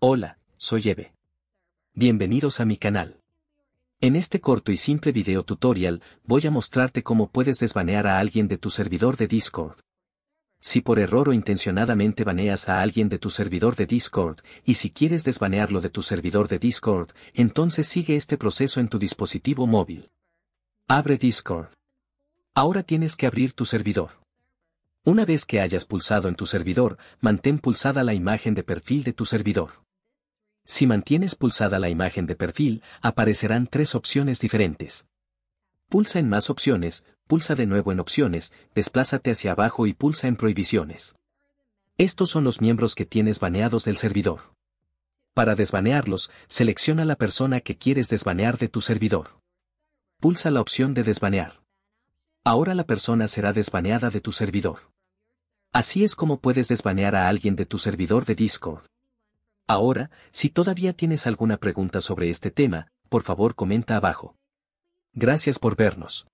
Hola, soy Eve. Bienvenidos a mi canal. En este corto y simple video tutorial, voy a mostrarte cómo puedes desbanear a alguien de tu servidor de Discord. Si por error o intencionadamente baneas a alguien de tu servidor de Discord, y si quieres desbanearlo de tu servidor de Discord, entonces sigue este proceso en tu dispositivo móvil. Abre Discord. Ahora tienes que abrir tu servidor. Una vez que hayas pulsado en tu servidor, mantén pulsada la imagen de perfil de tu servidor. Si mantienes pulsada la imagen de perfil, aparecerán tres opciones diferentes. Pulsa en más opciones, pulsa de nuevo en opciones, desplázate hacia abajo y pulsa en prohibiciones. Estos son los miembros que tienes baneados del servidor. Para desbanearlos, selecciona la persona que quieres desbanear de tu servidor. Pulsa la opción de desbanear. Ahora la persona será desbaneada de tu servidor. Así es como puedes desbanear a alguien de tu servidor de Discord. Ahora, si todavía tienes alguna pregunta sobre este tema, por favor comenta abajo. Gracias por vernos.